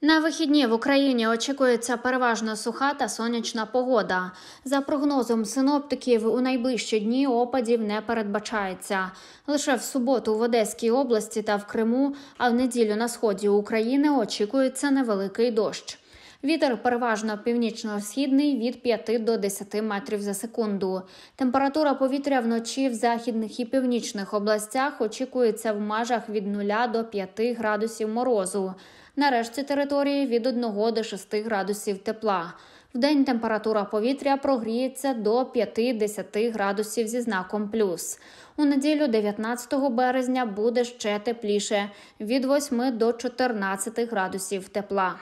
На вихідні в Україні очікується переважно суха та сонячна погода. За прогнозом синоптиків, у найближчі дні опадів не передбачається. Лише в суботу в Одеській області та в Криму, а в неділю на сході України очікується невеликий дощ. Вітер переважно північно-східний від 5 до 10 метрів за секунду. Температура повітря вночі в західних і північних областях очікується в межах від 0 до 5 градусів морозу. На решті території від 1 до 6 градусів тепла. Вдень температура повітря прогріється до 5-10 градусів зі знаком плюс. У неділю 19 березня буде ще тепліше від 8 до 14 градусів тепла.